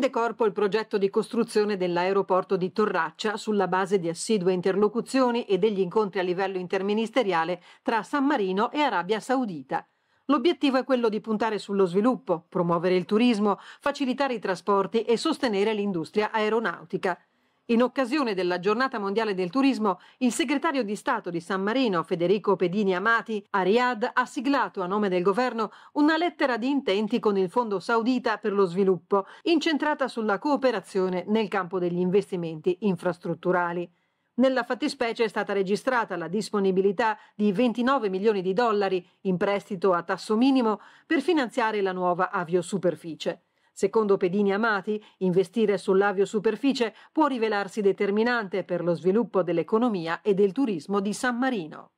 prende corpo il progetto di costruzione dell'aeroporto di Torraccia sulla base di assidue interlocuzioni e degli incontri a livello interministeriale tra San Marino e Arabia Saudita. L'obiettivo è quello di puntare sullo sviluppo, promuovere il turismo, facilitare i trasporti e sostenere l'industria aeronautica. In occasione della Giornata Mondiale del Turismo, il segretario di Stato di San Marino, Federico Pedini Amati, a Riyadh ha siglato a nome del governo una lettera di intenti con il Fondo Saudita per lo Sviluppo, incentrata sulla cooperazione nel campo degli investimenti infrastrutturali. Nella fattispecie è stata registrata la disponibilità di 29 milioni di dollari in prestito a tasso minimo per finanziare la nuova aviosuperficie. Secondo Pedini Amati, investire sull'avio superficie può rivelarsi determinante per lo sviluppo dell'economia e del turismo di San Marino.